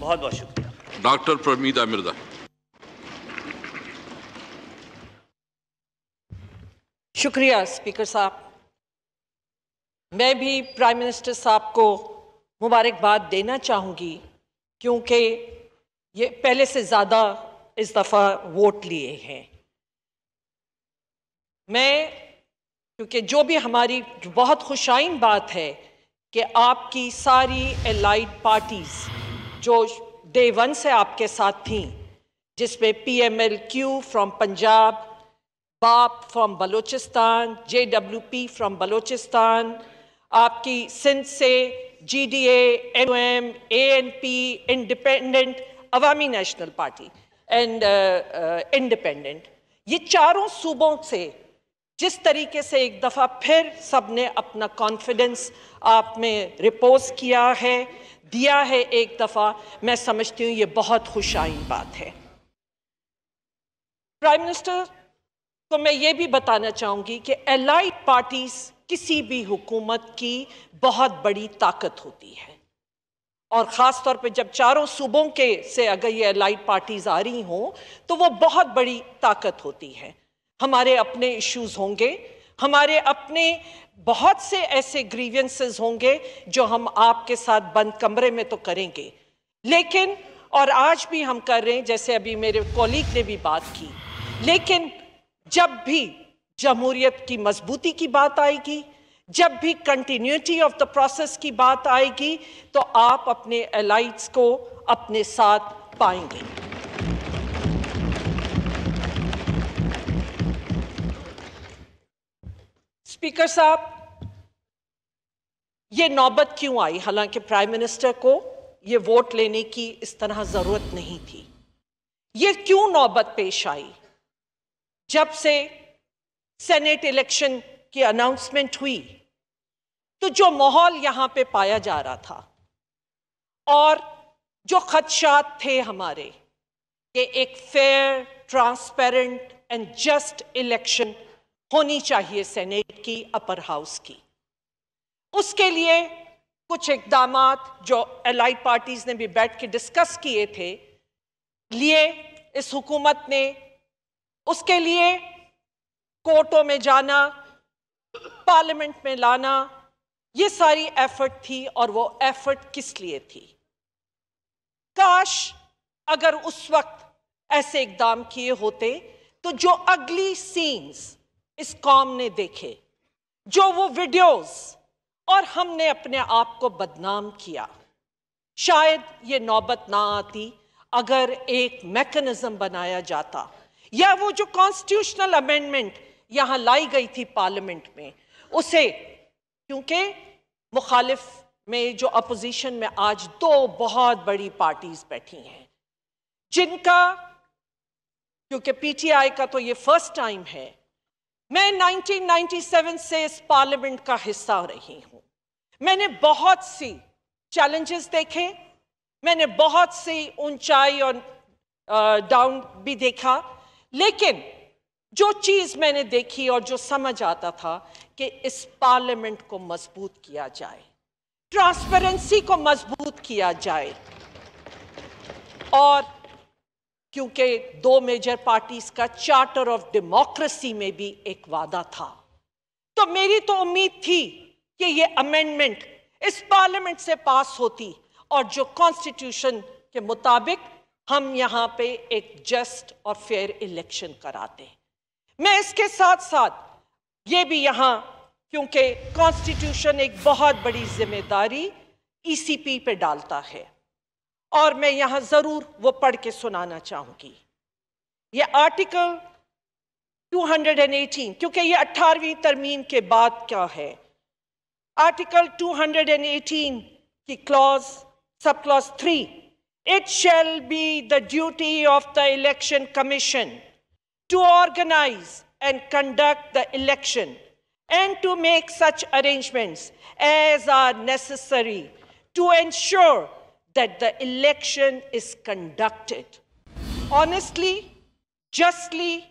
बहुत बहुत शुक्रिया डॉक्टर प्रमीदा मिर्जा शुक्रिया स्पीकर साहब मैं भी प्राइम मिनिस्टर साहब को मुबारकबाद देना चाहूंगी क्योंकि ये पहले से ज़्यादा इस दफ़ा वोट लिए हैं मैं क्योंकि जो भी हमारी बहुत खुशाइन बात है कि आपकी सारी एलाइड पार्टीज़ जो डे वन से आपके साथ थी जिसमें P M L Q from Punjab BAP from Balochistan J W P from Balochistan आपकी सिंध से G D M M A N P independent Awami national party and independent ये चारों सूबों से जिस तरीके से एक दफ़ा फिर सब ने अपना कॉन्फिडेंस आप में रिपोज किया है दिया है एक दफ़ा मैं समझती हूँ ये बहुत खुशाइन बात है प्राइम मिनिस्टर को मैं ये भी बताना चाहूँगी कि एलाइड पार्टीज किसी भी हुकूमत की बहुत बड़ी ताकत होती है और ख़ास तौर पे जब चारों सूबों के से अगर ये एलाइड पार्टीज आ रही हों तो वो बहुत बड़ी ताकत होती है हमारे अपने इश्यूज होंगे हमारे अपने बहुत से ऐसे ग्रीवियंसेस होंगे जो हम आपके साथ बंद कमरे में तो करेंगे लेकिन और आज भी हम कर रहे हैं जैसे अभी मेरे कॉलीग ने भी बात की लेकिन जब भी जमहूरियत की मजबूती की बात आएगी जब भी कंटिन्यूटी ऑफ द प्रोसेस की बात आएगी तो आप अपने एलाइट्स को अपने साथ पाएंगे स्पीकर साहब ये नौबत क्यों आई हालांकि प्राइम मिनिस्टर को ये वोट लेने की इस तरह ज़रूरत नहीं थी ये क्यों नौबत पेश आई जब से सेनेट इलेक्शन की अनाउंसमेंट हुई तो जो माहौल यहां पे पाया जा रहा था और जो खदशात थे हमारे कि एक fair transparent and just election होनी चाहिए सेनेट की अपर हाउस की उसके लिए कुछ इकदाम जो एलाइड पार्टीज ने भी बैठ के डिस्कस किए थे लिए इस हुकूमत ने उसके लिए कोर्टों में जाना पार्लियामेंट में लाना ये सारी एफर्ट थी और वो एफर्ट किस लिए थी काश अगर उस वक्त ऐसे इकदाम किए होते तो जो अगली सीन्स इस कॉम ने देखे जो वो वीडियोस और हमने अपने आप को बदनाम किया शायद ये नौबत ना आती अगर एक मैकेनिज्म बनाया जाता या वो जो कॉन्स्टिट्यूशनल अमेंडमेंट यहां लाई गई थी पार्लियामेंट में उसे क्योंकि मुखालिफ में जो अपोजिशन में आज दो बहुत बड़ी पार्टीज बैठी हैं जिनका क्योंकि पीटीआई का तो ये फर्स्ट टाइम है मैं 1997 से इस पार्लियामेंट का हिस्सा रही हूं मैंने बहुत सी चैलेंजेस देखे मैंने बहुत सी ऊंचाई और डाउन भी देखा लेकिन जो चीज मैंने देखी और जो समझ आता था कि इस पार्लियामेंट को मजबूत किया जाए ट्रांसपेरेंसी को मजबूत किया जाए और क्योंकि दो मेजर पार्टीज का चार्टर ऑफ डेमोक्रेसी में भी एक वादा था तो मेरी तो उम्मीद थी कि ये अमेंडमेंट इस पार्लियामेंट से पास होती और जो कॉन्स्टिट्यूशन के मुताबिक हम यहाँ पे एक जस्ट और फेयर इलेक्शन कराते मैं इसके साथ साथ ये भी यहाँ क्योंकि कॉन्स्टिट्यूशन एक बहुत बड़ी जिम्मेदारी ईसीपी e पे डालता है और मैं यहां जरूर वो पढ़ के सुनाना चाहूंगी ये आर्टिकल 218 क्योंकि ये 18वीं तरमीम के बाद क्या है आर्टिकल 218 की clause sub clause three it shall be the duty of the election commission to organise and conduct the election and to make such arrangements as are necessary to ensure that the election is conducted honestly, justly,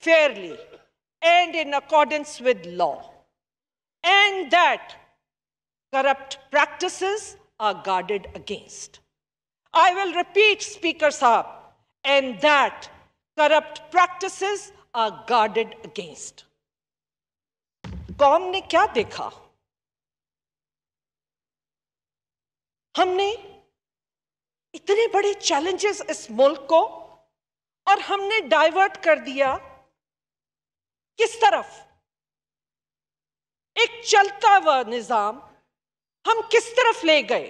fairly, and in accordance with law, and that corrupt practices are guarded against. I will repeat, Speaker Saab, and that corrupt practices are guarded against. कौम ने क्या देखा हमने इतने बड़े challenges इस मुल्क को और हमने डाइवर्ट कर दिया किस तरफ एक चलता हुआ निजाम हम किस तरफ ले गए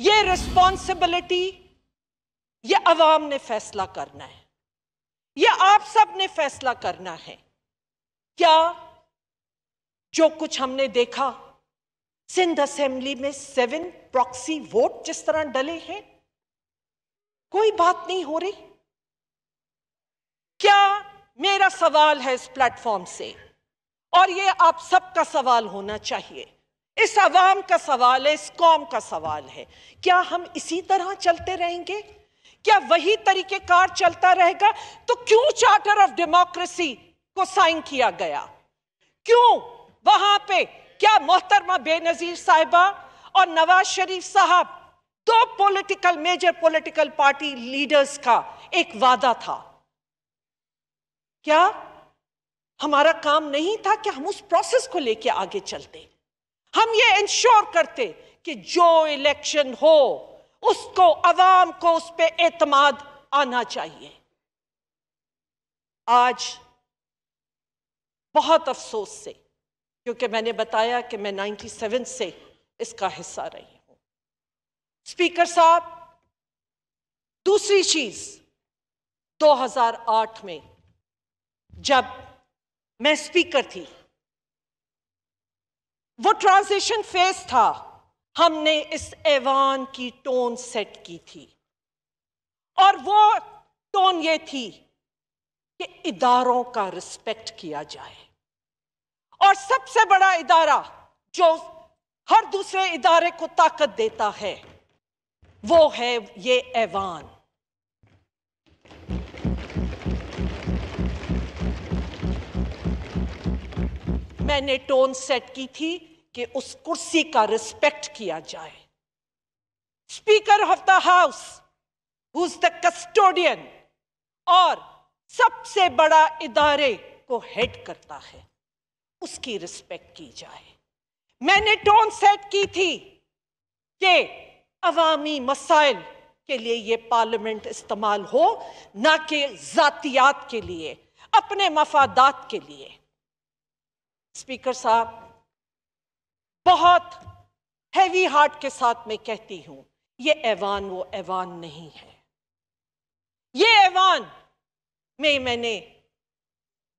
ये रिस्पॉन्सिबिलिटी ये अवाम ने फैसला करना है ये आप सब ने फैसला करना है क्या जो कुछ हमने देखा सिंध असेंबली में सेवन प्रॉक्सी वोट जिस तरह डले हैं कोई बात नहीं हो रही क्या मेरा सवाल है इस प्लेटफॉर्म से और ये आप सबका सवाल होना चाहिए इस आवाम का सवाल है इस कौम का सवाल है क्या हम इसी तरह चलते रहेंगे क्या वही तरीके कार चलता रहेगा तो क्यों चार्टर ऑफ डेमोक्रेसी को साइन किया गया क्यों वहां पे क्या मोहतरमा बेनजीर साहिबा और नवाज शरीफ साहब दो political major political party leaders का एक वादा था क्या हमारा काम नहीं था कि हम उस प्रोसेस को लेके आगे चलते हम ये इंश्योर करते कि जो इलेक्शन हो उसको अवाम को उस पर एतमाद आना चाहिए आज बहुत अफसोस से क्योंकि मैंने बताया कि मैं 97 से इसका हिस्सा रही हूं स्पीकर साहब दूसरी चीज 2008 में जब मैं स्पीकर थी वो ट्रांजिशन फेज था हमने इस ऐवान की टोन सेट की थी और वो टोन ये थी कि इदारों का रिस्पेक्ट किया जाए और सबसे बड़ा इदारा जो हर दूसरे इदारे को ताकत देता है वो है ये ऐवान मैंने टोन सेट की थी कि उस कुर्सी का रिस्पेक्ट किया जाए speaker of the house who is the custodian और सबसे बड़ा इदारे को हेड करता है उसकी रिस्पेक्ट की जाए मैंने टोन सेट की थी कि अवामी मसाइल के लिए ये पार्लियामेंट इस्तेमाल हो ना कि जातियात के लिए अपने मफादात के लिए स्पीकर साहब बहुत हैवी हार्ट के साथ मैं कहती हूं ये ऐवान वो ऐवान नहीं है ये ऐवान में मैंने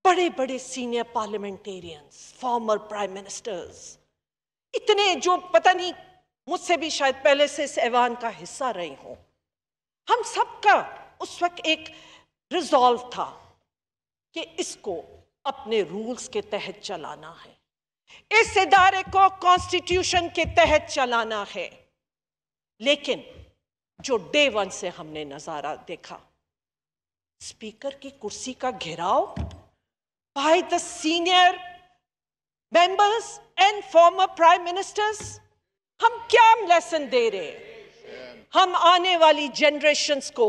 बड़े बड़े senior parliamentarians former prime ministers इतने जो पता नहीं मुझसे भी शायद पहले से इस ऐवान का हिस्सा रही हूं हम सबका उस वक्त एक रिजॉल्व था कि इसको अपने रूल्स के तहत चलाना है इस इदारे को कॉन्स्टिट्यूशन के तहत चलाना है लेकिन जो डे वन से हमने नज़ारा देखा स्पीकर की कुर्सी का घेराव by the senior members and former prime ministers? हम क्या लेसन दे रहे हैं हम आने वाली जनरेशन्स को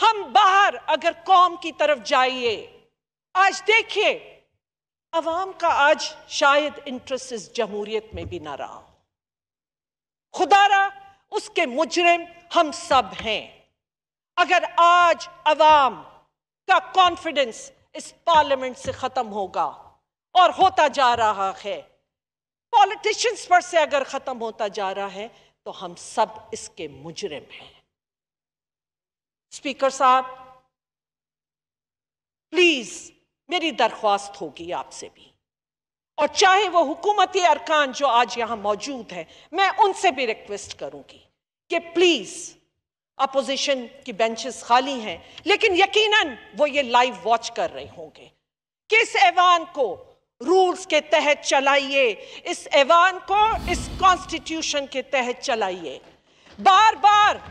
हम बाहर अगर कौम की तरफ जाइए आज देखिए अवाम का आज शायद इंटरेस्ट इस जमहूरियत में भी ना रहा खुदारा उसके मुजरिम हम सब हैं अगर आज अवाम का कॉन्फिडेंस इस पार्लियामेंट से ख़त्म होगा और होता जा रहा है पॉलिटिशियंस पर से अगर ख़त्म होता जा रहा है तो हम सब इसके मुजरिम हैं स्पीकर साहब प्लीज़ मेरी दरख्वास्त होगी आपसे भी और चाहे वो हुकूमती अरकान जो आज यहां मौजूद है मैं उनसे भी रिक्वेस्ट करूंगी कि प्लीज़ अपोजिशन की बेंचेस खाली हैं लेकिन यकीनन वो ये लाइव वॉच कर रहे होंगे किस ऐवान को रूल्स के तहत चलाइए इस ऐवान को इस कॉन्स्टिट्यूशन के तहत चलाइए बार बार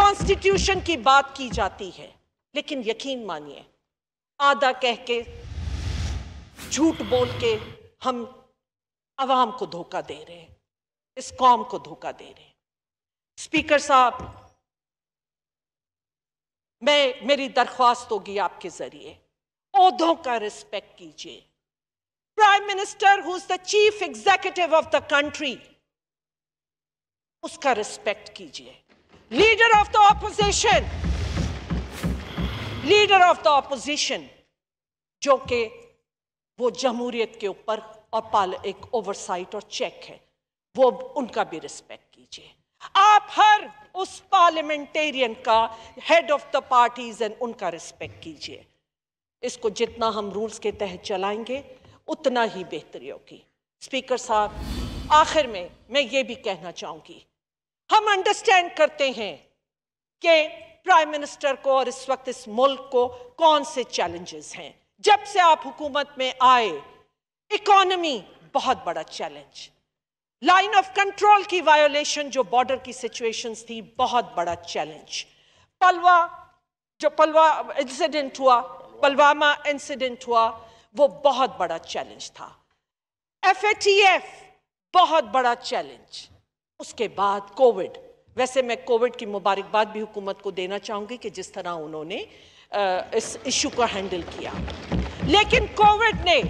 कॉन्स्टिट्यूशन की बात की जाती है लेकिन यकीन मानिए आधा कह के झूठ बोल के हम आवाम को धोखा दे रहे हैं इस कौम को धोखा दे रहे हैं स्पीकर साहब मैं मेरी दरख्वास्त होगी आपके जरिए ओदों का रिस्पेक्ट कीजिए prime minister who is the chief executive of the country उसका रिस्पेक्ट कीजिए leader of the opposition leader of the opposition जो कि वो जमहूरियत के ऊपर और पाल एक ओवरसाइट और चेक है वो उनका भी रिस्पेक्ट कीजिए आप हर उस पार्लियामेंटेरियन का head of the parties and उनका रिस्पेक्ट कीजिए इसको जितना हम रूल्स के तहत चलाएंगे उतना ही बेहतरी होगी स्पीकर साहब आखिर में मैं ये भी कहना चाहूंगी हम अंडरस्टैंड करते हैं कि प्राइम मिनिस्टर को और इस वक्त इस मुल्क को कौन से चैलेंजेस हैं जब से आप हुकूमत में आए इकॉनमी बहुत बड़ा चैलेंज लाइन ऑफ कंट्रोल की वायोलेशन जो बॉर्डर की सिचुएशंस थी बहुत बड़ा चैलेंज पलवा जो पलवा इंसिडेंट हुआ पलवामा इंसिडेंट हुआ वो बहुत बड़ा चैलेंज था एफ एफ बहुत बड़ा चैलेंज उसके बाद कोविड वैसे मैं कोविड की मुबारकबाद भी हुकूमत को देना चाहूंगी कि जिस तरह उन्होंने इस इशू को हैंडल किया लेकिन कोविड ने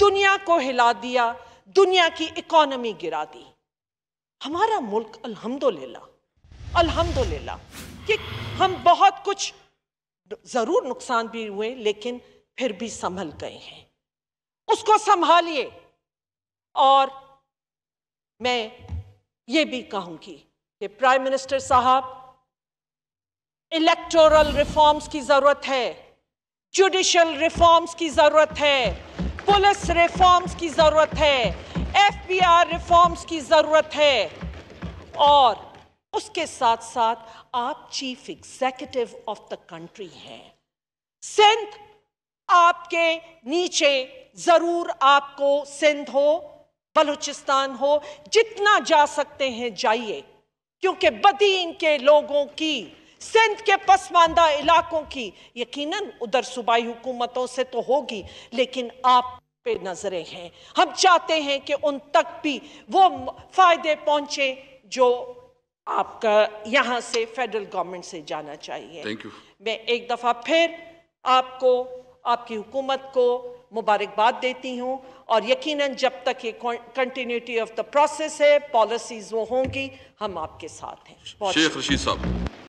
दुनिया को हिला दिया दुनिया की इकोनॉमी गिरा दी हमारा मुल्क अल्हम्दुलिल्लाह अल्हम्दुलिल्लाह कि हम बहुत कुछ ज़रूर नुकसान भी हुए लेकिन फिर भी संभल गए हैं उसको संभालिए और मैं ये भी कहूंगी कि प्राइम मिनिस्टर साहब इलेक्टोरल रिफॉर्म्स की ज़रूरत है जुडिशल रिफॉर्म्स की ज़रूरत है पुलिस रिफॉर्म्स की ज़रूरत है एफ बी आर रिफॉर्म्स की ज़रूरत है और उसके साथ साथ आप chief executive of the country हैं सिंध आपके नीचे ज़रूर आपको सिंध हो बलूचिस्तान हो जितना जा सकते हैं जाइए क्योंकि बदीन के लोगों की सिंध के पसमानदा इलाकों की यकीनन उधर सूबाई हुकूमतों से तो होगी लेकिन आप पे नजरें हैं हम चाहते हैं कि उन तक भी वो फायदे पहुंचे जो आपका यहाँ से फेडरल गवर्नमेंट से जाना चाहिए थैंक यू मैं एक दफ़ा फिर आपको आपकी हुकूमत को मुबारकबाद देती हूँ और यकीनन जब तक ये कंटिन्यूटी ऑफ द प्रोसेस है पॉलिसीज वो होंगी हम आपके साथ हैं शेख रशीद साहब